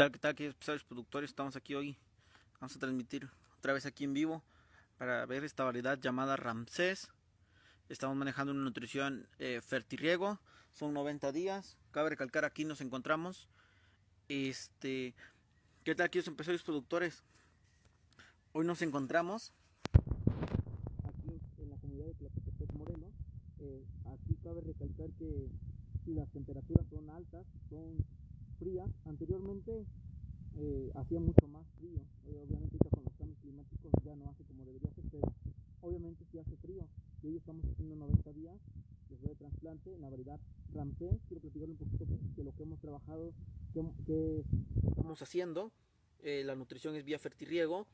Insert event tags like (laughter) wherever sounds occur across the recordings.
¿Qué tal? ¿Qué tal, queridos empresarios productores? Estamos aquí hoy. Vamos a transmitir otra vez aquí en vivo para ver esta variedad llamada Ramsés. Estamos manejando una nutrición eh, fertirriego. Son 90 días. Cabe recalcar, aquí nos encontramos. Este, ¿Qué tal, queridos empresarios productores? Hoy nos encontramos aquí en la comunidad de de Moreno Eh, aquí cabe recalcar que si las temperaturas son altas, son fría. Anteriormente eh, hacía mucho más frío. Obviamente con los cambios climáticos ya no hace como debería hacer, pero obviamente sí hace frío. Y hoy estamos haciendo 90 días de trasplante en la variedad Ramsés. Quiero platicarle un poquito de lo que hemos trabajado, que, que estamos haciendo. Eh, la nutrición es vía fertirriego,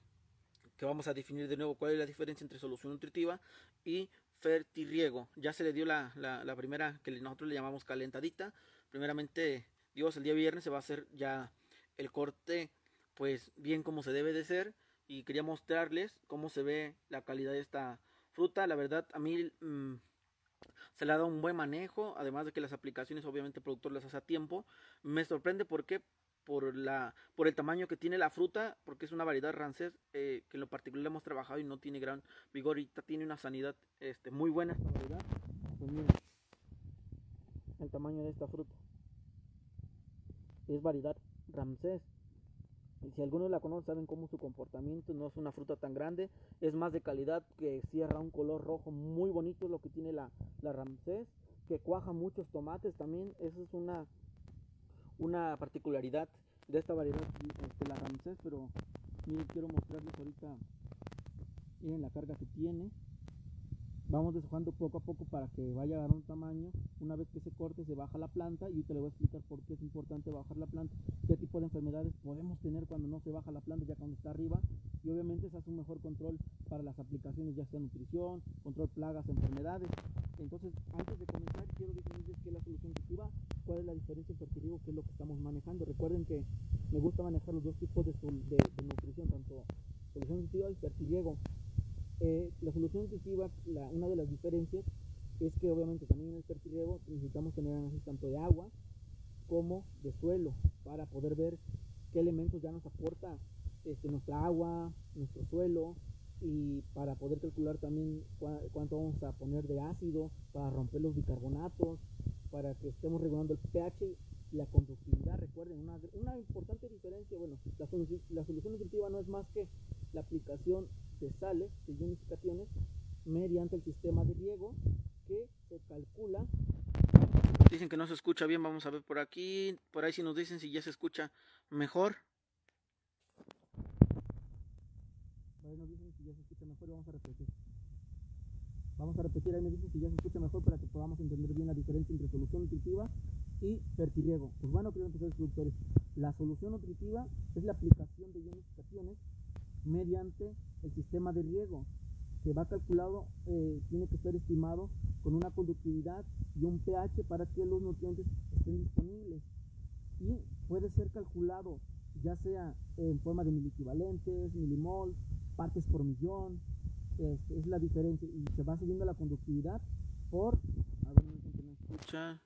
que vamos a definir de nuevo cuál es la diferencia entre solución nutritiva y fertirriego. Ya se le dio la, la primera que nosotros le llamamos calentadita. Primeramente Dios, el día viernes se va a hacer ya el corte, pues bien como se debe de ser. Y quería mostrarles cómo se ve la calidad de esta fruta. La verdad, a mí mm, se le ha dado un buen manejo. Además de que las aplicaciones, obviamente, el productor las hace a tiempo. Me sorprende porque por la por el tamaño que tiene la fruta porque es una variedad rancés eh, que en lo particular hemos trabajado y no tiene gran vigor y tiene una sanidad este, muy buena pues el tamaño de esta fruta es variedad Ramsés. Y si algunos la conocen, saben cómo su comportamiento no es una fruta tan grande, es más de calidad, que cierra un color rojo muy bonito, lo que tiene la, la Ramsés, que cuaja muchos tomates también. Esa es una, una particularidad de esta variedad, este, la Ramsés. Pero quiero mostrarles ahorita, la carga que tiene vamos deshojando poco a poco para que vaya a dar un tamaño. Una vez que se corte, se baja la planta y te le voy a explicar por qué es importante bajar la planta, qué tipo de enfermedades podemos tener cuando no se baja la planta, ya cuando está arriba. Y obviamente se hace un mejor control para las aplicaciones, ya sea nutrición, control plagas, enfermedades. Entonces, antes de comenzar, quiero decirles qué es la solución activa, cuál es la diferencia entre fertilidad, qué es lo que estamos manejando. Recuerden que me gusta manejar los dos tipos de, nutrición, tanto solución nutritiva y fertiliego eh, la solución nutritiva, una de las diferencias es que obviamente también en el devo necesitamos tener análisis tanto de agua como de suelo para poder ver qué elementos ya nos aporta este, nuestra agua, nuestro suelo y para poder calcular también cuánto vamos a poner de ácido para romper los bicarbonatos, para que estemos regulando el pH y la conductividad. Recuerden, una, importante diferencia, bueno, la, la solución nutritiva no es más que la aplicación se sale de ionificaciones mediante el sistema de riego que se calcula. Dicen que no se escucha bien, vamos a ver por aquí, por ahí si nos dicen si ya se escucha mejor. nos si ya se escucha mejor vamos a repetir. Vamos a repetir, ahí nos dicen si ya se escucha mejor para que podamos entender bien la diferencia entre solución nutritiva y fertiliego. Pues bueno, queridos productores, la solución nutritiva es la aplicación de ionificaciones mediante el sistema de riego, que va calculado, eh, tiene que ser estimado con una conductividad y un pH para que los nutrientes estén disponibles. Y puede ser calculado ya sea en forma de mil equivalentes, milimol, partes por millón, este, es la diferencia y se va subiendo la conductividad por... A ver,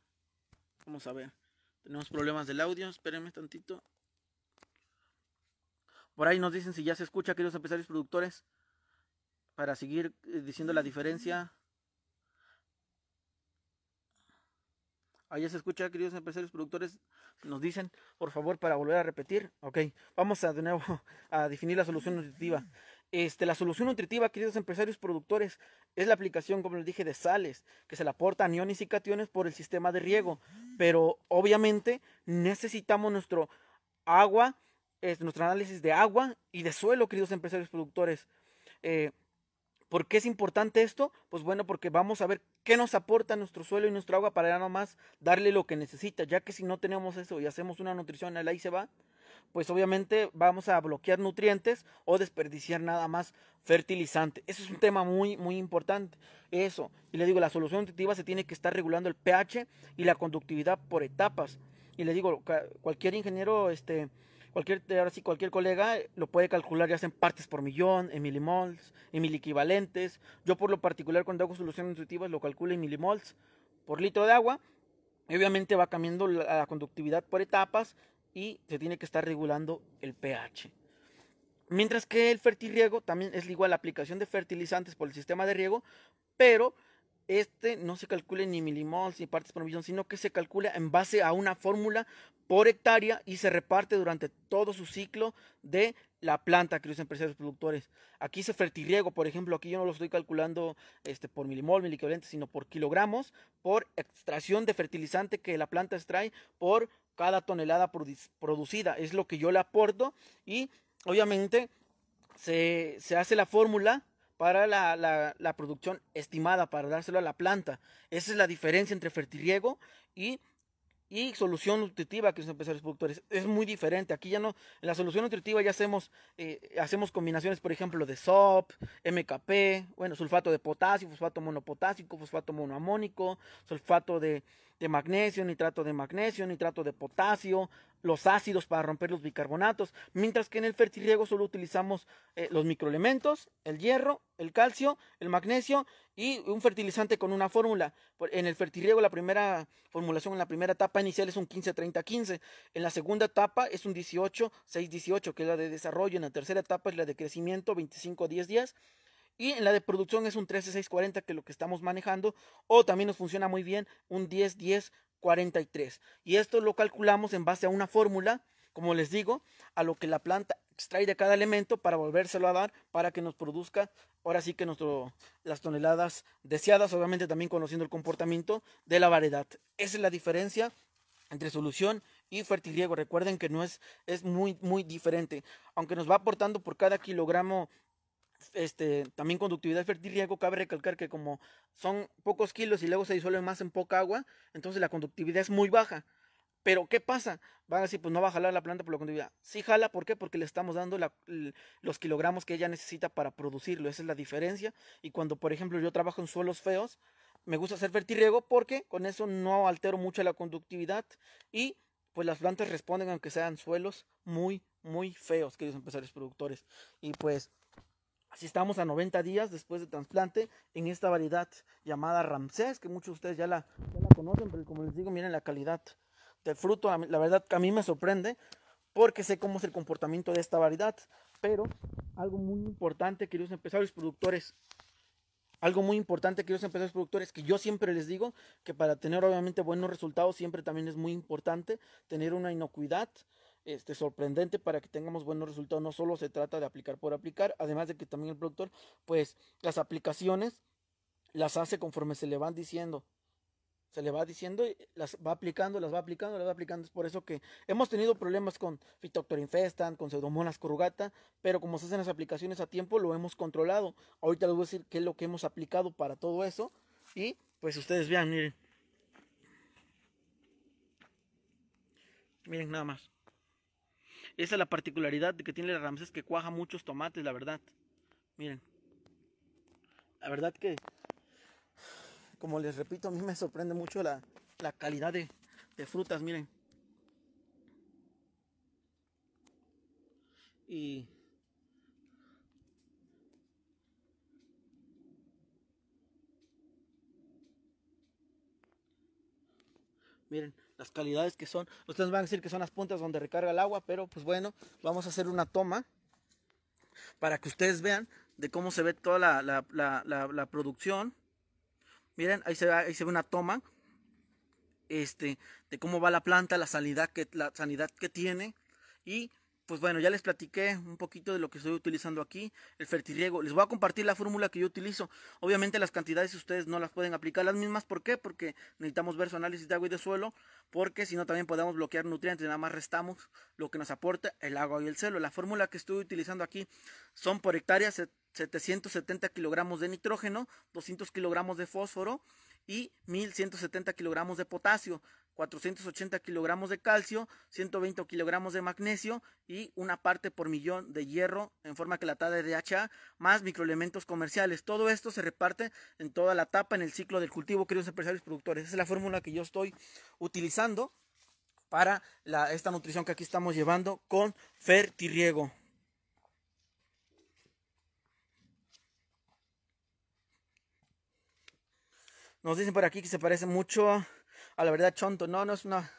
Vamos a ver. Tenemos problemas del audio, espérenme tantito. Por ahí nos dicen si ya se escucha, queridos empresarios productores, para seguir eh, diciendo la diferencia. Ahí se escucha, queridos empresarios productores, nos dicen, por favor, para volver a repetir. Ok, vamos a de nuevo (laughs) a definir la solución nutritiva. Este, la solución nutritiva, queridos empresarios productores, es la aplicación, como les dije, de sales, que se le aporta iones y cationes por el sistema de riego. Pero obviamente necesitamos nuestro agua nuestro análisis de agua y de suelo, queridos empresarios productores. Eh, ¿Por qué es importante esto? Pues bueno, porque vamos a ver qué nos aporta nuestro suelo y nuestra agua para nada más darle lo que necesita, ya que si no tenemos eso y hacemos una nutrición, el ahí se va, pues obviamente vamos a bloquear nutrientes o desperdiciar nada más fertilizante. Eso es un tema muy, muy importante. Eso, y le digo, la solución nutritiva se tiene que estar regulando el pH y la conductividad por etapas. Y le digo, cualquier ingeniero, este, cualquier, ahora sí, cualquier colega eh, lo puede calcular ya sea en partes por millón, en milimoles, en equivalentes. Yo por lo particular cuando hago soluciones intuitivas lo calculo en milimoles por litro de agua. obviamente va cambiando la, conductividad por etapas y se tiene que estar regulando el pH. Mientras que el fertirriego también es igual a la aplicación de fertilizantes por el sistema de riego, pero este no se calcule ni milimoles ni partes por millón, sino que se calcula en base a una fórmula por hectárea y se reparte durante todo su ciclo de la planta que los empresarios productores. Aquí se fertiliego, por ejemplo, aquí yo no lo estoy calculando este, por milimol, miliequivalente, sino por kilogramos, por extracción de fertilizante que la planta extrae por cada tonelada producida. Es lo que yo le aporto y obviamente se, se hace la fórmula para la, producción estimada, para dárselo a la planta. Esa es la diferencia entre fertiliego y, solución nutritiva que son empresarios productores. Es muy diferente. Aquí ya no, en la solución nutritiva ya hacemos, eh, hacemos combinaciones, por ejemplo, de SOP, MKP, bueno, sulfato de potasio, fosfato monopotásico, fosfato monoamónico, sulfato de, de magnesio, nitrato de magnesio, nitrato de potasio, los ácidos para romper los bicarbonatos, mientras que en el fertirriego solo utilizamos eh, los microelementos, el hierro, el calcio, el magnesio y un fertilizante con una fórmula. En el fertirriego la primera formulación, en la primera etapa inicial es un 15-30-15, en la segunda etapa es un 18-6-18, que es la de desarrollo, en la tercera etapa es la de crecimiento, 25-10-10. Y en la de producción es un 13-6-40 que es lo que estamos manejando. O también nos funciona muy bien un 10-10 43. Y esto lo calculamos en base a una fórmula, como les digo, a lo que la planta extrae de cada elemento para volvérselo a dar para que nos produzca ahora sí que nuestro, las toneladas deseadas, obviamente también conociendo el comportamiento de la variedad. Esa es la diferencia entre solución y fertiliego. Recuerden que no es, es muy, muy diferente. Aunque nos va aportando por cada kilogramo este, también conductividad fértil cabe recalcar que como son pocos kilos y luego se disuelven más en poca agua, entonces la conductividad es muy baja. Pero ¿qué pasa? Van a decir, pues no va a jalar la planta por la conductividad. Sí jala, ¿por qué? Porque le estamos dando los kilogramos que ella necesita para producirlo. Esa es la diferencia. Y cuando, por ejemplo, yo trabajo en suelos feos, me gusta hacer fertirriego porque con eso no altero mucho la conductividad y pues las plantas responden aunque sean suelos muy, muy feos, queridos empresarios productores. Y pues Así estamos a 90 días después de trasplante en esta variedad llamada Ramsés, que muchos de ustedes ya la, ya la conocen, pero como les digo, miren la calidad del fruto. La verdad que a mí me sorprende porque sé cómo es el comportamiento de esta variedad. Pero algo muy importante, queridos empresarios productores, algo muy importante, queridos empresarios productores, que yo siempre les digo que para tener obviamente buenos resultados siempre también es muy importante tener una inocuidad este, sorprendente para que tengamos buenos resultados. No solo se trata de aplicar por aplicar, además de que también el productor, pues las aplicaciones las hace conforme se le van diciendo. Se le va diciendo, y las va aplicando, las va aplicando, las va aplicando. Es por eso que hemos tenido problemas con Fitoctor infestan, con Pseudomonas corrugata, pero como se hacen las aplicaciones a tiempo, lo hemos controlado. Ahorita les voy a decir qué es lo que hemos aplicado para todo eso. Y pues ustedes vean, miren. Miren nada más. Esa es la particularidad que tiene la Ramsés que cuaja muchos tomates, la verdad. Miren. La verdad que, como les repito, a mí me sorprende mucho la, calidad de, de frutas, miren. Y Miren, las calidades que son. Ustedes van a decir que son las puntas donde recarga el agua, pero pues bueno, vamos a hacer una toma para que ustedes vean de cómo se ve toda la, la, la, producción. Miren, ahí se, ve, una toma este, de cómo va la planta, la sanidad que, la sanidad que tiene y pues bueno, ya les platiqué un poquito de lo que estoy utilizando aquí, el fertirriego. Les voy a compartir la fórmula que yo utilizo. Obviamente las cantidades ustedes no las pueden aplicar las mismas. ¿Por qué? Porque necesitamos ver su análisis de agua y de suelo. Porque si no también podemos bloquear nutrientes. Nada más restamos lo que nos aporta el agua y el suelo. La fórmula que estoy utilizando aquí son por hectárea 770 kilogramos de nitrógeno, 200 kilogramos de fósforo, y 1170 kilogramos de potasio, 480 kilogramos de calcio, 120 kilogramos de magnesio y una parte por millón de hierro en forma latada de DHA, más microelementos comerciales. Todo esto se reparte en toda la etapa en el ciclo del cultivo, queridos empresarios productores. Esa es la fórmula que yo estoy utilizando para esta nutrición que aquí estamos llevando con Fertirriego. Nos dicen por aquí que se parece mucho a la verdad chonto. No, no es una.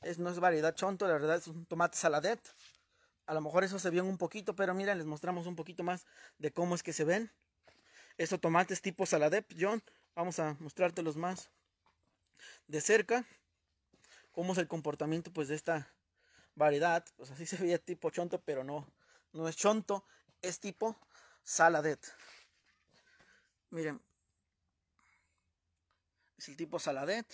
Es, no es variedad chonto, la verdad es un tomate saladet. A lo mejor eso se vio un poquito, pero miren, les mostramos un poquito más de cómo es que se ven. Estos tomates tipo saladet, John. Vamos a mostrártelos más de cerca. Cómo es el comportamiento pues de esta variedad. Pues así se veía tipo chonto, pero no. No es chonto, es tipo saladet. Miren, es el tipo Saladet.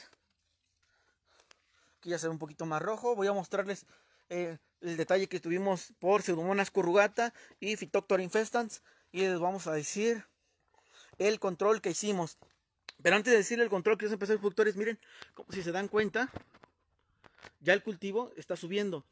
Aquí ya se ve un poquito más rojo. Voy a mostrarles eh, el detalle que tuvimos por Pseudomonas corrugata y Phytophthora infestans. Y les vamos a decir el control que hicimos. Pero antes de decir el control que empezar los productores, miren, como si se dan cuenta, ya el cultivo está subiendo.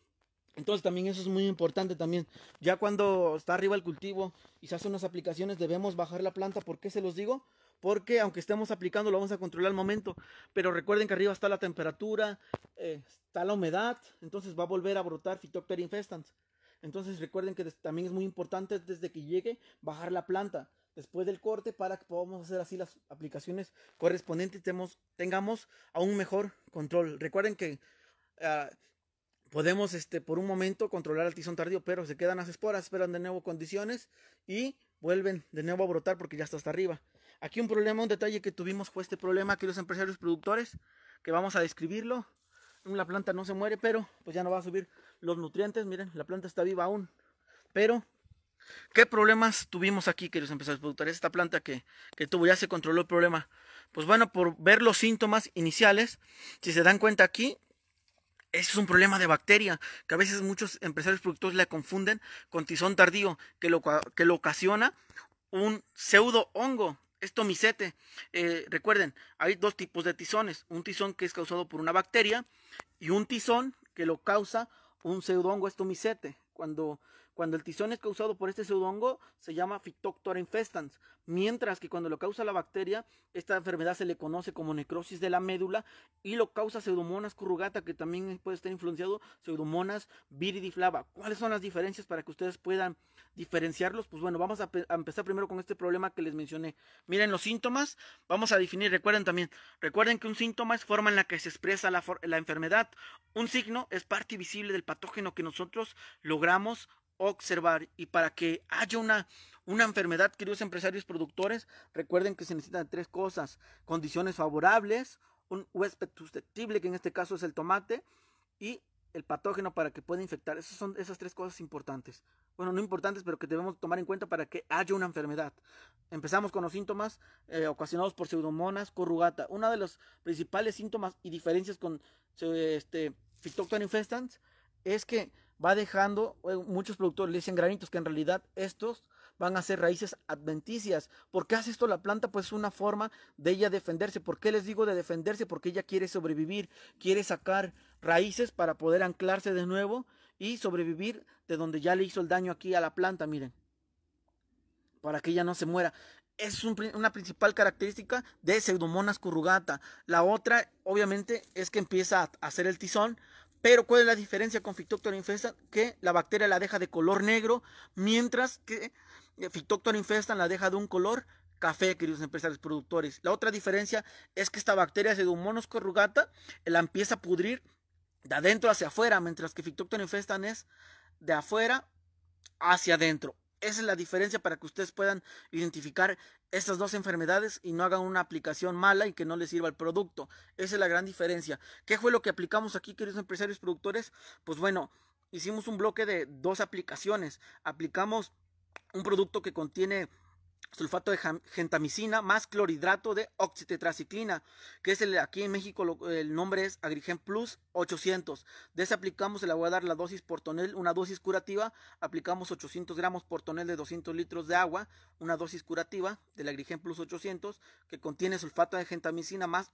Entonces también eso es muy importante también. Ya cuando está arriba el cultivo y se hacen unas aplicaciones, debemos bajar la planta. ¿Por qué se los digo? porque aunque estemos aplicando lo vamos a controlar al momento, pero recuerden que arriba está la temperatura, eh, está la humedad, entonces va a volver a brotar Phytophthora infestans. Entonces recuerden que también es muy importante desde que llegue bajar la planta después del corte para que podamos hacer así las aplicaciones correspondientes y tengamos aún mejor control. Recuerden que ah, podemos este, por un momento controlar el tizón tardío, pero se quedan las esporas, esperan de nuevo condiciones y vuelven de nuevo a brotar porque ya está hasta arriba. Aquí un problema, un detalle que tuvimos fue este problema, que los empresarios productores, que vamos a describirlo. La planta no se muere, pero pues ya no va a subir los nutrientes. Miren, la planta está viva aún. Pero, ¿qué problemas tuvimos aquí, queridos empresarios productores? Esta planta que, tuvo, ya se controló el problema. Pues bueno, por ver los síntomas iniciales, si se dan cuenta aquí, es un problema de bacteria, que a veces muchos empresarios productores la confunden con tizón tardío, que que lo ocasiona un pseudo hongo es tomicete. Eh, recuerden, hay dos tipos de tizones. Un tizón que es causado por una bacteria y un tizón que lo causa un pseudongo estomicete. Cuando cuando el tizón es causado por este pseudongo, se llama Phytophthora infestans, mientras que cuando lo causa la bacteria, esta enfermedad se le conoce como necrosis de la médula y lo causa Pseudomonas corrugata, que también puede estar influenciado Pseudomonas viridiflava. ¿Cuáles son las diferencias para que ustedes puedan diferenciarlos? Pues bueno, vamos a, empezar primero con este problema que les mencioné. Miren los síntomas, vamos a definir, recuerden también, recuerden que un síntoma es forma en la que se expresa la enfermedad. Un signo es parte visible del patógeno que nosotros logramos observar y para que haya una, una enfermedad, queridos empresarios productores, recuerden que se necesitan tres cosas, condiciones favorables, un huésped susceptible, que en este caso es el tomate, y el patógeno para que pueda infectar. Esas son esas tres cosas importantes. Bueno, no importantes, pero que debemos tomar en cuenta para que haya una enfermedad. Empezamos con los síntomas eh, ocasionados por pseudomonas corrugata. Uno de los principales síntomas y diferencias con este, Phytophthora infestans es que va dejando, eh, muchos productores le dicen granitos, que en realidad estos van a ser raíces adventicias. ¿Por qué hace esto la planta? Pues es una forma de ella defenderse. ¿Por qué les digo de defenderse? Porque ella quiere sobrevivir, quiere sacar raíces para poder anclarse de nuevo y sobrevivir de donde ya le hizo el daño aquí a la planta, miren. Para que ella no se muera. Es una principal característica de Pseudomonas corrugata. La otra, obviamente, es que empieza a hacer el tizón, pero ¿cuál es la diferencia con Phytophthora infestan? Que la bacteria la deja de color negro, mientras que Phytophthora eh, infestan la deja de un color café, queridos empresarios productores. La otra diferencia es que esta bacteria de un monos corrugata la empieza a pudrir de adentro hacia afuera, mientras que Phytophthora infestan es de afuera hacia adentro. Esa es la diferencia para que ustedes puedan identificar estas dos enfermedades y no hagan una aplicación mala y que no les sirva el producto. Esa es la gran diferencia. ¿Qué fue lo que aplicamos aquí, queridos empresarios productores? Pues bueno, hicimos un bloque de dos aplicaciones. Aplicamos un producto que contiene sulfato de gentamicina más clorhidrato de oxitetraciclina, que es el aquí en México el nombre es Agrigen Plus 800. De ese aplicamos, le voy a dar la dosis por tonel, una dosis curativa, aplicamos 800 gramos por tonel de 200 litros de agua, una dosis curativa del Agrigen Plus 800, que contiene sulfato de gentamicina más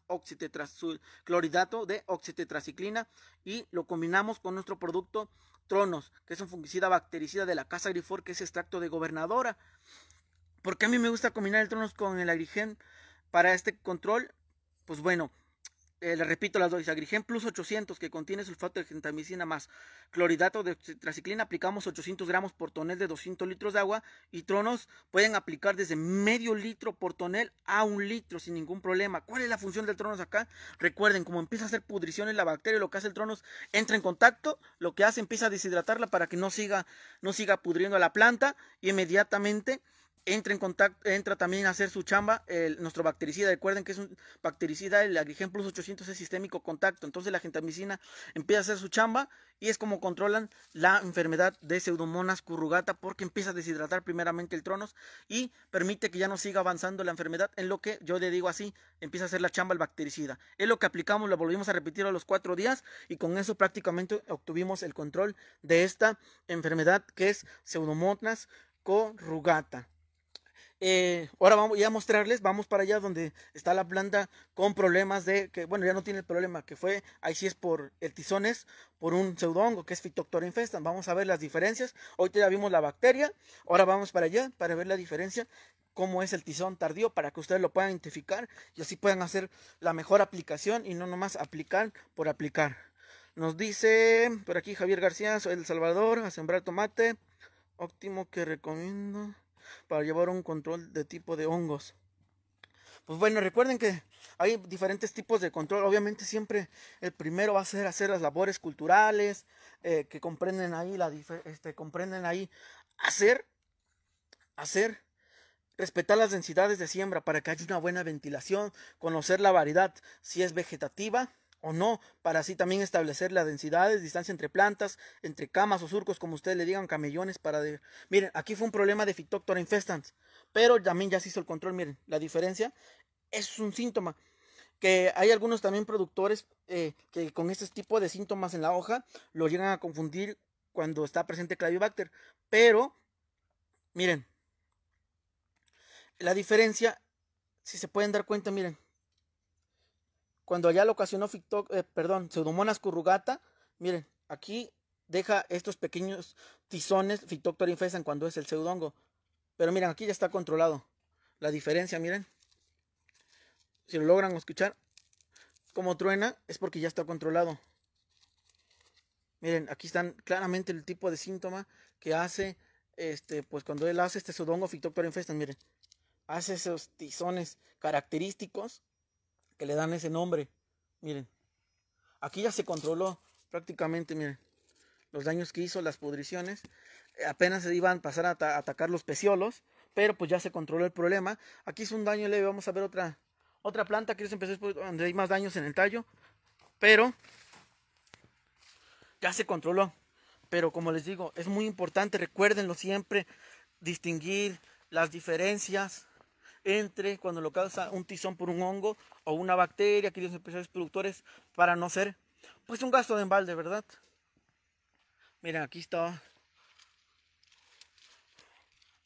clorhidrato de oxitetraciclina y lo combinamos con nuestro producto Tronos, que es un fungicida bactericida de la casa grifor, que es extracto de gobernadora porque a mí me gusta combinar el Tronos con el Agrigen para este control? Pues bueno, eh, le repito las dos, Agrigen Plus 800 que contiene sulfato de gentamicina más cloridato de traciclina, aplicamos 800 gramos por tonel de 200 litros de agua y tronos pueden aplicar desde medio litro por tonel a un litro sin ningún problema. ¿Cuál es la función del tronos acá? Recuerden, como empieza a hacer pudrición en la bacteria, lo que hace el tronos entra en contacto, lo que hace empieza a deshidratarla para que no siga, no siga pudriendo a la planta y inmediatamente entra contacto, entra también a hacer su chamba nuestro bactericida. Recuerden que es un bactericida, el Agrigen Plus 800 es sistémico contacto. Entonces la gentamicina empieza a hacer su chamba y es como controlan la enfermedad de Pseudomonas currugata porque empieza a deshidratar primeramente el tronos y permite que ya no siga avanzando la enfermedad en lo que yo le digo así, empieza a hacer la chamba el bactericida. Es lo que aplicamos, lo volvimos a repetir a los cuatro días y con eso prácticamente obtuvimos el control de esta enfermedad que es Pseudomonas corrugata. Eh, ahora vamos a mostrarles, vamos para allá donde está la planta con problemas de que, bueno, ya no tiene el problema que fue, ahí sí es por el tizones, por un pseudongo que es Phytophthora infestan. Vamos a ver las diferencias. Hoy ya vimos la bacteria, ahora vamos para allá para ver la diferencia cómo es el tizón tardío para que ustedes lo puedan identificar y así puedan hacer la mejor aplicación y no nomás aplicar por aplicar. Nos dice por aquí Javier García, soy El Salvador, a sembrar tomate. Óptimo que recomiendo para llevar un control de tipo de hongos. Pues bueno, recuerden que hay diferentes tipos de control. Obviamente siempre el primero va a ser hacer las labores culturales, eh, que comprenden ahí, la este, comprenden ahí hacer, hacer, respetar las densidades de siembra para que haya una buena ventilación, conocer la variedad, si es vegetativa, o no, para así también establecer las densidades, distancia entre plantas, entre camas o surcos, como ustedes le digan, camellones para... Miren, aquí fue un problema de Phytophthora infestans, pero también ya se hizo el control, miren, la diferencia es un síntoma. Que hay algunos también productores eh, que con este tipo de síntomas en la hoja lo llegan a confundir cuando está presente Clavibacter, pero miren, la diferencia, si se pueden dar cuenta, miren, cuando allá lo ocasionó eh, perdón, Pseudomonas currugata. Miren, aquí deja estos pequeños tizones Fictoctora infestan cuando es el pseudongo. Pero miren, aquí ya está controlado. La diferencia, miren. Si lo logran escuchar, como truena, es porque ya está controlado. Miren, aquí están claramente el tipo de síntoma que hace, este, pues cuando él hace este pseudongo Fictoctora infestan, miren. Hace esos tizones característicos que le dan ese nombre. Miren, aquí ya se controló prácticamente, miren, los daños que hizo, las pudriciones. Apenas se iban a pasar a, atacar los peciolos, pero pues ya se controló el problema. Aquí es un daño leve, vamos a ver otra, otra planta que les empecé donde hay más daños en el tallo, pero ya se controló. Pero como les digo, es muy importante, recuérdenlo siempre, distinguir las diferencias entre cuando lo causa un tizón por un hongo o una bacteria, queridos empresarios productores, para no ser pues un gasto de embalde, ¿verdad? Miren, aquí está.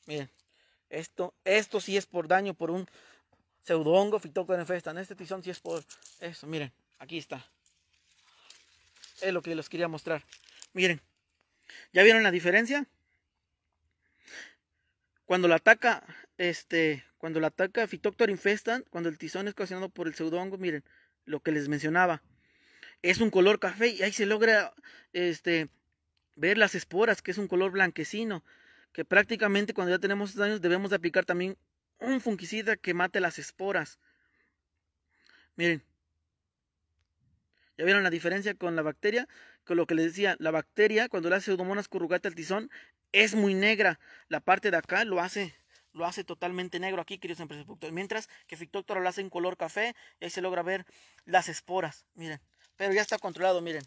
Miren, esto, esto sí es por daño por un pseudohongo fitóctora En Este tizón sí es por eso. Miren, aquí está. Es lo que les quería mostrar. Miren, ¿ya vieron la diferencia? Cuando lo ataca este cuando la ataca Fitóctor infestan, cuando el tizón es ocasionado por el pseudohongo, miren, lo que les mencionaba. Es un color café y ahí se logra este, ver las esporas, que es un color blanquecino. Que prácticamente cuando ya tenemos daños debemos aplicar también un fungicida que mate las esporas. Miren, ¿Ya vieron la diferencia con la bacteria? Con lo que les decía, la bacteria cuando le hace pseudomonas corrugata al tizón es muy negra. La parte de acá lo hace lo hace totalmente negro aquí, queridos empresarios productores. Mientras que Fictóctora lo hace en color café y ahí se logra ver las esporas, miren. Pero ya está controlado, miren.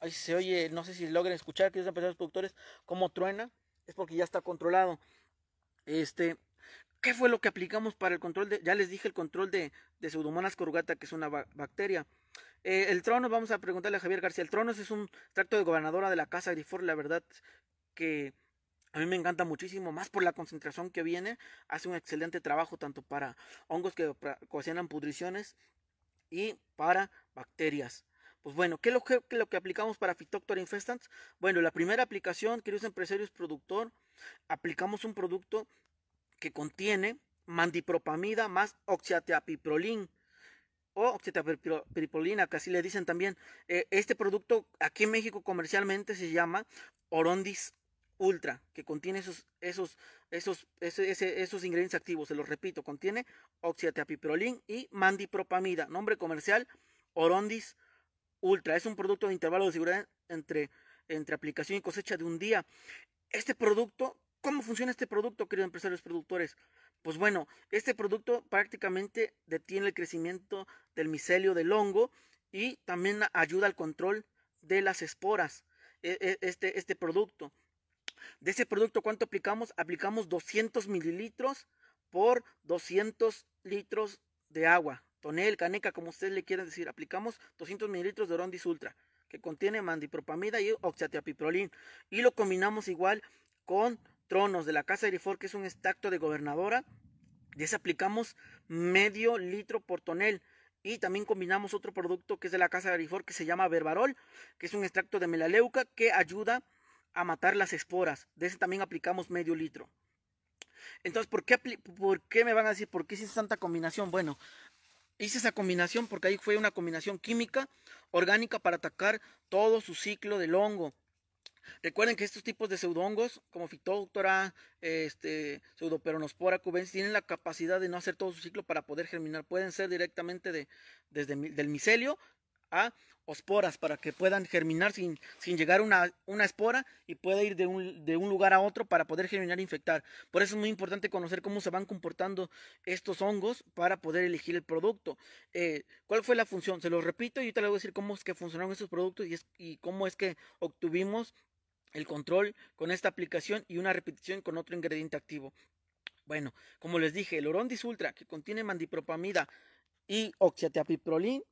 Ahí se oye, no sé si logren escuchar, queridos empresarios productores, cómo truena. Es porque ya está controlado. Este, ¿Qué fue lo que aplicamos para el control de.? Ya les dije el control de, de Pseudomonas corrugata, que es una bacteria. Eh, el trono, vamos a preguntarle a Javier García. El trono es un tracto de gobernadora de la Casa Grifor, la verdad que a mí me encanta muchísimo, más por la concentración que viene. Hace un excelente trabajo tanto para hongos que ocasionan pudriciones y para bacterias. Pues bueno, ¿qué es lo que, lo que aplicamos para Phytophthora Infestants? Bueno, la primera aplicación, queridos empresarios productor, aplicamos un producto que contiene mandipropamida más oxatiapiprolin o oxetiapiprolina, que así le dicen también. Eh, este producto aquí en México comercialmente se llama Orondis ultra, que contiene esos, esos, esos, esos ingredientes activos, se los repito, contiene oxiatiapipirolín y mandipropamida, nombre comercial Orondis Ultra. Es un producto de intervalo de seguridad entre, entre aplicación y cosecha de un día. Este producto, ¿cómo funciona este producto, queridos empresarios productores? Pues bueno, este producto prácticamente detiene el crecimiento del micelio del hongo y también ayuda al control de las esporas. E, e, este, este producto de ese producto, ¿cuánto aplicamos? Aplicamos 200 mililitros por 200 litros de agua. Tonel, caneca, como ustedes le quieran decir. Aplicamos 200 mililitros de Orondis Ultra, que contiene mandipropamida y oxatiapiprolín. Y lo combinamos igual con tronos de la Casa de Grifor, que es un extracto de gobernadora. De ese aplicamos medio litro por tonel. Y también combinamos otro producto que es de la Casa de Grifor, que se llama Berbarol, que es un extracto de melaleuca que ayuda a matar las esporas. De ese también aplicamos medio litro. Entonces, ¿por qué, ¿por qué me van a decir por qué hice tanta combinación? Bueno, hice esa combinación porque ahí fue una combinación química, orgánica, para atacar todo su ciclo del hongo. Recuerden que estos tipos de pseudongos, como Phytophthora, este, Pseudoperonospora cubensis tienen la capacidad de no hacer todo su ciclo para poder germinar. Pueden ser directamente de, desde del micelio a osporas para que puedan germinar sin, sin llegar una, una espora y pueda ir de un, lugar a otro para poder germinar e infectar. Por eso es muy importante conocer cómo se van comportando estos hongos para poder elegir el producto. Eh, ¿Cuál fue la función? Se lo repito y te les voy a decir cómo es que funcionaron estos productos y, cómo es que obtuvimos el control con esta aplicación y una repetición con otro ingrediente activo. Bueno, como les dije, el Orondis Ultra, que contiene mandipropamida y oxiateapiprolin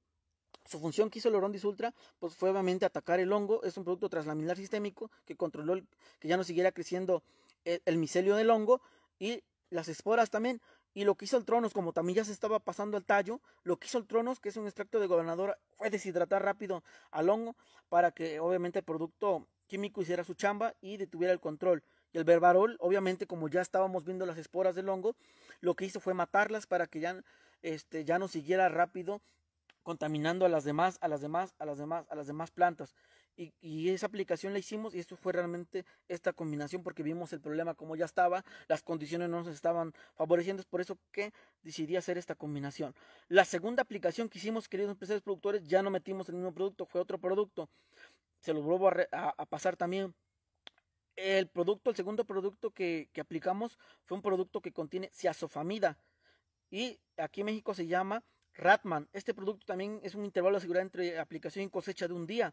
su función que hizo el Orondis Ultra pues fue obviamente atacar el hongo, es un producto traslaminar sistémico que controló que ya no siguiera creciendo eh, el, micelio del hongo y las esporas también. Y lo que hizo el Tronos, como también ya se estaba pasando al tallo, lo que hizo el Tronos, que es un extracto de gobernadora, fue deshidratar rápido al hongo para que obviamente el producto químico hiciera su chamba y detuviera el control. Y el berbarol, obviamente, como ya estábamos viendo las esporas del hongo, lo que hizo fue matarlas para que ya, este, ya no siguiera rápido contaminando a las demás, a las demás, a las demás, a las demás plantas. Y, esa aplicación la hicimos y eso fue realmente esta combinación porque vimos el problema como ya estaba, las condiciones no nos estaban favoreciendo, es por eso que decidí hacer esta combinación. La segunda aplicación que hicimos, queridos empresarios productores, ya no metimos el mismo producto, fue otro producto. Se lo vuelvo a, pasar también. El producto, el segundo producto que, aplicamos fue un producto que contiene ciazofamida. Y aquí en México se llama Ratman. Este producto también es un intervalo asegurado entre aplicación y cosecha de un día.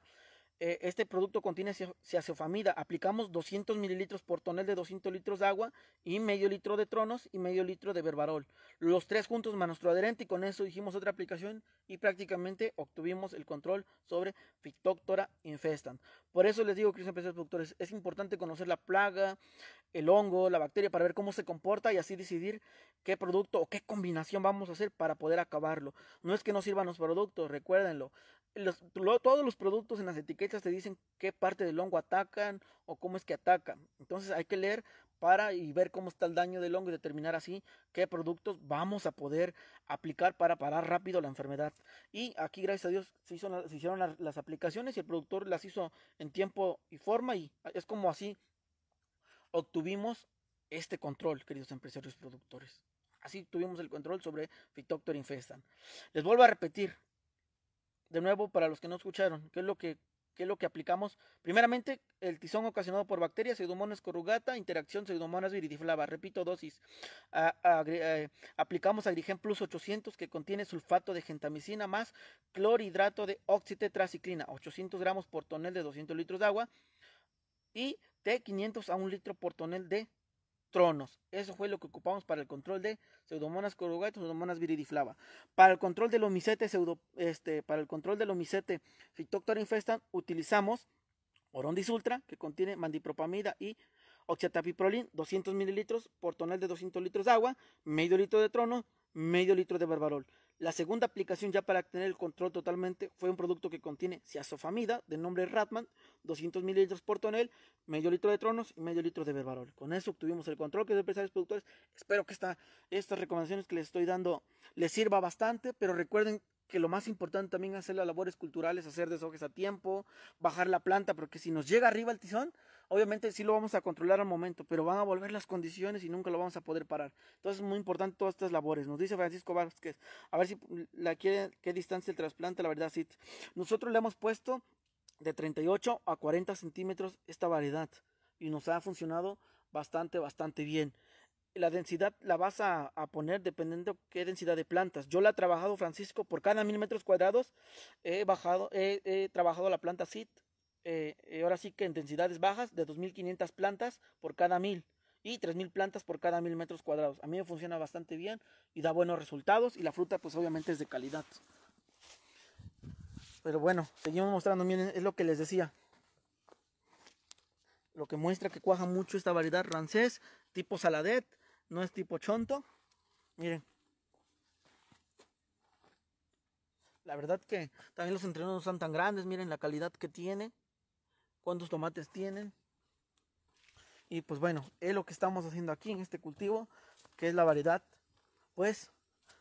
Eh, este producto contiene ciazofamida. Aplicamos 200 mililitros por tonel de 200 litros de agua y medio litro de tronos y medio litro de berbarol. Los tres juntos manostro adherente y con eso dijimos otra aplicación y prácticamente obtuvimos el control sobre Phytophthora infestant. Por eso les digo, queridos empresarios productores, es importante conocer la plaga, el hongo, la bacteria para ver cómo se comporta y así decidir qué producto o qué combinación vamos a hacer para poder acabarlo. No es que no sirvan los productos, recuérdenlo. todos los productos en las etiquetas te dicen qué parte del hongo atacan o cómo es que atacan. Entonces hay que leer para y ver cómo está el daño del hongo y determinar así qué productos vamos a poder aplicar para parar rápido la enfermedad. Y aquí, gracias a Dios, se, hicieron las, aplicaciones y el productor las hizo en tiempo y forma y es como así obtuvimos este control, queridos empresarios productores. Así tuvimos el control sobre Phytophthora infestan. Les vuelvo a repetir, de nuevo, para los que no escucharon, qué es lo que ¿Qué es lo que aplicamos. Primeramente, el tizón ocasionado por bacterias, pseudomonas corrugata, interacción pseudomonas viridiflava. Repito, dosis. Ah, eh, aplicamos agrigen plus 800 que contiene sulfato de gentamicina más clorhidrato de oxitetraciclina, 800 gramos por tonel de 200 litros de agua y T500 a 1 litro por tonel de tronos. Eso fue lo que ocupamos para el control de pseudomonas y pseudomonas viridiflava. Para el control del omicete, este, para el control del utilizamos Orondis Ultra, que contiene mandipropamida y Oxiatapiprolin 200 mililitros por tonel de 200 litros de agua, medio litro de trono, medio litro de barbarol. La segunda aplicación ya para tener el control totalmente fue un producto que contiene ciazofamida de nombre Ratman, 200 mililitros por tonel, medio litro de tronos y medio litro de berbarol. Con eso obtuvimos el control que es de empresarios productores. Espero que estas recomendaciones que les estoy dando les sirva bastante, pero recuerden que lo más importante también hacer las labores culturales, hacer deshojes a tiempo, bajar la planta, porque si nos llega arriba el tizón, obviamente sí lo vamos a controlar al momento, pero van a volver las condiciones y nunca lo vamos a poder parar. Entonces es muy importante todas estas labores. Nos dice Francisco Vázquez, a ver si la quiere, qué distancia el trasplante, la verdad, sí. Nosotros le hemos puesto de 38 a 40 centímetros esta variedad y nos ha funcionado bastante, bastante bien la densidad la vas a, poner dependiendo qué densidad de plantas. Yo la he trabajado, Francisco, por cada mil metros cuadrados he bajado, he, trabajado la planta SIT. Eh, eh, ahora sí que en densidades bajas de 2.500 plantas por cada mil y 3.000 plantas por cada mil metros cuadrados. A mí me funciona bastante bien y da buenos resultados y la fruta pues obviamente es de calidad. Pero bueno, seguimos mostrando, miren, es lo que les decía. Lo que muestra que cuaja mucho esta variedad rancés tipo saladet, no es tipo chonto. Miren. La verdad que también los entrenos no son tan grandes, miren la calidad que tiene, cuántos tomates tienen. Y pues bueno, es lo que estamos haciendo aquí en este cultivo, que es la variedad, pues,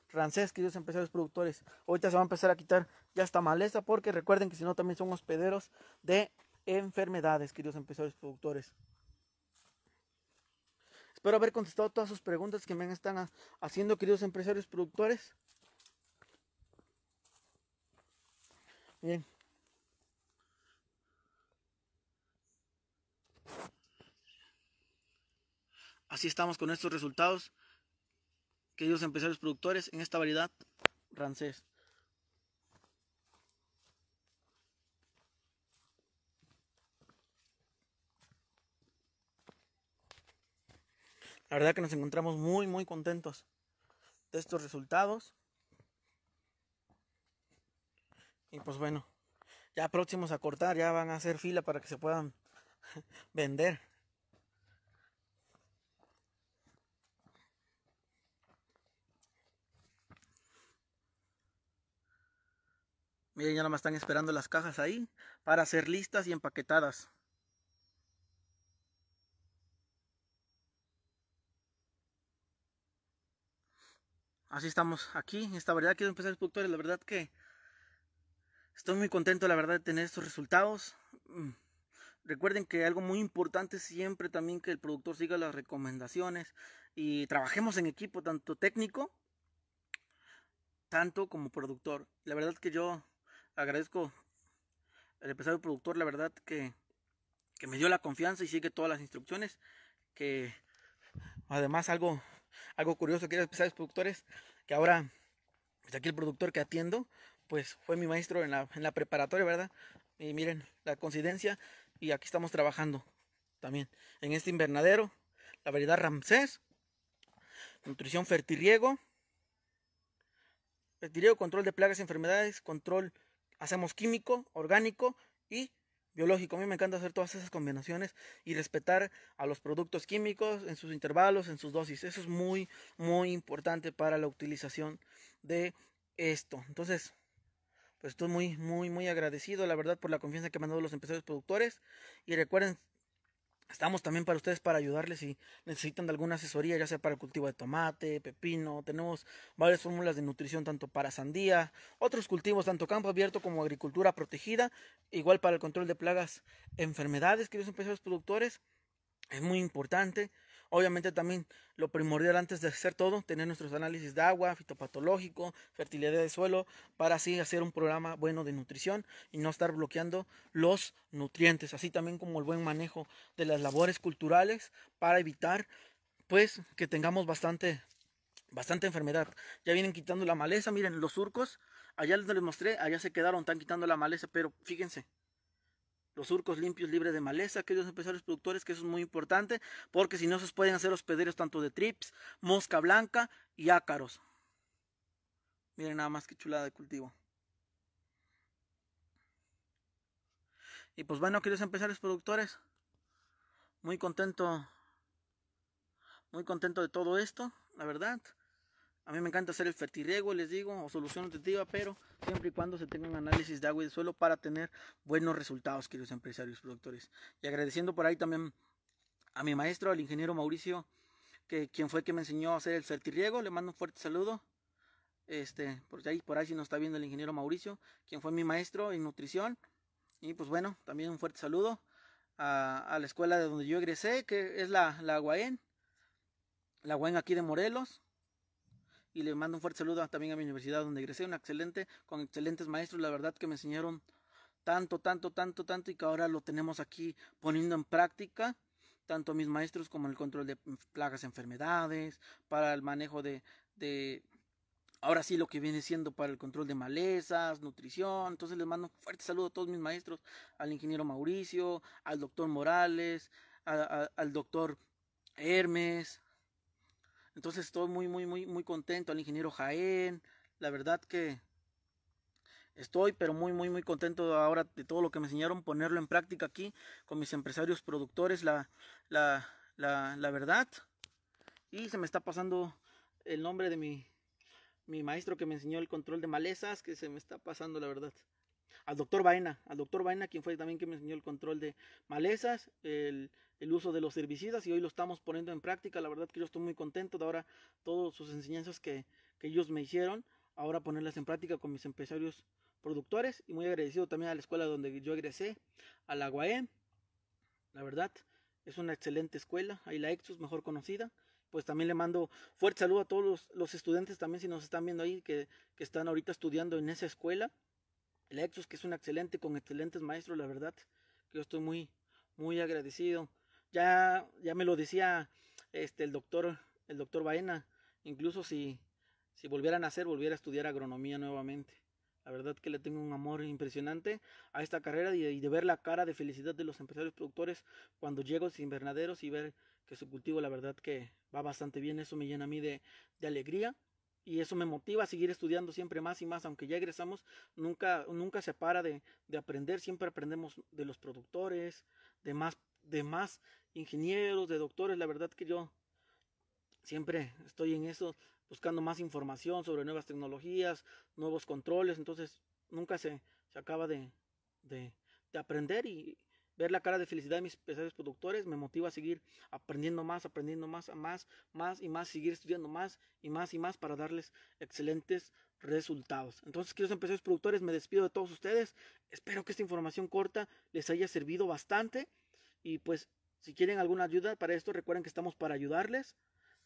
francés, queridos empresarios productores. Ahorita se va a empezar a quitar ya esta maleza, porque recuerden que si no también son hospederos de enfermedades, queridos empresarios productores. Espero haber contestado todas sus preguntas que me están haciendo, queridos empresarios productores. Bien. Así estamos con estos resultados, queridos empresarios productores, en esta variedad rancés. La verdad que nos encontramos muy, muy contentos de estos resultados. Y pues bueno, ya próximos a cortar, ya van a hacer fila para que se puedan (laughs) vender. Miren, ya nada más están esperando las cajas ahí para ser listas y empaquetadas. así estamos aquí en esta verdad. Quiero empezar, productores, la verdad que estoy muy contento, la verdad, de tener estos resultados. Mm. Recuerden que algo muy importante siempre también que el productor siga las recomendaciones y trabajemos en equipo, tanto técnico, tanto como productor. La verdad que yo agradezco al empresario productor, la verdad que, que me dio la confianza y sigue todas las instrucciones, que además algo algo curioso, quiero a los productores, que ahora, pues aquí el productor que atiendo, pues fue mi maestro en la, en la preparatoria, ¿verdad? Y miren la coincidencia, y aquí estamos trabajando también en este invernadero, la variedad Ramsés, nutrición fertiliego fertiliego control de plagas y enfermedades, control, hacemos químico, orgánico y biológico. A mí me encanta hacer todas esas combinaciones y respetar a los productos químicos en sus intervalos, en sus dosis. Eso es muy, muy importante para la utilización de esto. Entonces, pues estoy muy, muy, muy agradecido, la verdad, por la confianza que me han dado los empresarios productores. Y recuerden Estamos también para ustedes para ayudarles si necesitan de alguna asesoría, ya sea para el cultivo de tomate, pepino. Tenemos varias fórmulas de nutrición tanto para sandía, otros cultivos, tanto campo abierto como agricultura protegida. Igual para el control de plagas, enfermedades, queridos empresarios productores. Es muy importante. Obviamente también lo primordial antes de hacer todo, tener nuestros análisis de agua, fitopatológico, fertilidad de suelo, para así hacer un programa bueno de nutrición y no estar bloqueando los nutrientes, así también como el buen manejo de las labores culturales para evitar pues que tengamos bastante bastante enfermedad. Ya vienen quitando la maleza, miren los surcos, allá les mostré, allá se quedaron, están quitando la maleza, pero fíjense, los surcos limpios, libres de maleza, queridos empresarios productores, que eso es muy importante, porque si no se pueden hacer hospederos tanto de trips, mosca blanca y ácaros. Miren nada más que chulada de cultivo. Y pues bueno, queridos empresarios productores, muy contento, muy contento de todo esto, la verdad. A mí me encanta hacer el fertirriego, les digo, o solución nutritiva, pero siempre y cuando se tenga un análisis de agua y de suelo para tener buenos resultados, queridos empresarios productores. Y agradeciendo por ahí también a mi maestro, al ingeniero Mauricio, que quien fue que me enseñó a hacer el fertirriego, le mando un fuerte saludo. Este, por ahí, por ahí si nos está viendo el ingeniero Mauricio, quien fue mi maestro en nutrición. Y pues bueno, también un fuerte saludo a, la escuela de donde yo egresé, que es la, la Guaén, la Guaén aquí de Morelos y le mando un fuerte saludo también a mi universidad donde egresé, una excelente, con excelentes maestros, la verdad que me enseñaron tanto, tanto, tanto, tanto y que ahora lo tenemos aquí poniendo en práctica tanto mis maestros como el control de plagas, enfermedades, para el manejo de, de ahora sí lo que viene siendo para el control de malezas, nutrición. Entonces les mando un fuerte saludo a todos mis maestros, al ingeniero Mauricio, al doctor Morales, al doctor Hermes, entonces estoy muy, muy, muy, muy contento al ingeniero Jaén. La verdad que estoy, pero muy, muy, muy contento ahora de todo lo que me enseñaron, ponerlo en práctica aquí con mis empresarios productores, la, la, verdad. Y se me está pasando el nombre de mi, mi maestro que me enseñó el control de malezas, que se me está pasando, la verdad al doctor vaina, al doctor vaina quien fue también quien me enseñó el control de malezas, el, el, uso de los herbicidas, y hoy lo estamos poniendo en práctica. La verdad que yo estoy muy contento de ahora todas sus enseñanzas que, ellos me hicieron, ahora ponerlas en práctica con mis empresarios productores, y muy agradecido también a la escuela donde yo egresé, a la UAE. La verdad, es una excelente escuela, ahí la Exus, mejor conocida. Pues también le mando fuerte saludo a todos los, estudiantes también si nos están viendo ahí que, que están ahorita estudiando en esa escuela. Lexus que es un excelente, con excelentes maestros, la verdad, que yo estoy muy, muy agradecido. Ya, ya me lo decía este, el doctor, el doctor Baena, incluso si, si volvieran a hacer, volviera a estudiar agronomía nuevamente. La verdad que le tengo un amor impresionante a esta carrera y de, ver la cara de felicidad de los empresarios productores cuando llego a los invernaderos y ver que su cultivo, la verdad que va bastante bien, eso me llena a mí de alegría y eso me motiva a seguir estudiando siempre más y más, aunque ya egresamos, nunca, nunca se para de, aprender, siempre aprendemos de los productores, de más, de más ingenieros, de doctores, la verdad que yo siempre estoy en eso, buscando más información sobre nuevas tecnologías, nuevos controles, entonces nunca se, acaba de, de aprender y, Ver la cara de felicidad de mis empresarios productores me motiva a seguir aprendiendo más, aprendiendo más, más, más y más, seguir estudiando más y más y más para darles excelentes resultados. Entonces, queridos empresarios productores, me despido de todos ustedes. Espero que esta información corta les haya servido bastante. Y pues, si quieren alguna ayuda para esto, recuerden que estamos para ayudarles.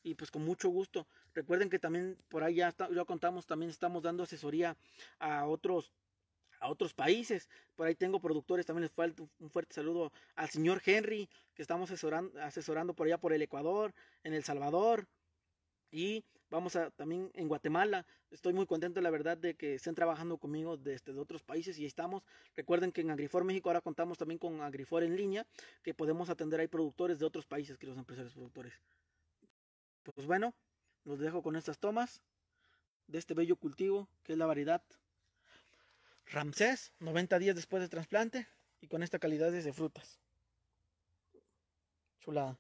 Y pues con mucho gusto. Recuerden que también por ahí ya, ya contamos, también estamos dando asesoría a otros a otros países. Por ahí tengo productores, también les falta un fuerte saludo al señor Henry, que estamos asesorando, asesorando por allá por el Ecuador, en El Salvador y vamos a también en Guatemala. Estoy muy contento, la verdad, de que estén trabajando conmigo desde otros países y estamos. Recuerden que en Agrifor México ahora contamos también con Agrifor en línea, que podemos atender ahí productores de otros países, que los empresarios productores. Pues bueno, los dejo con estas tomas de este bello cultivo que es la variedad Ramsés, 90 días después de trasplante y con esta calidad de frutas. Chulada.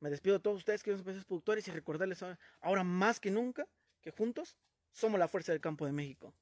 Me despido de todos ustedes, queridos países productores, y recordarles ahora más que nunca que juntos somos la fuerza del campo de México.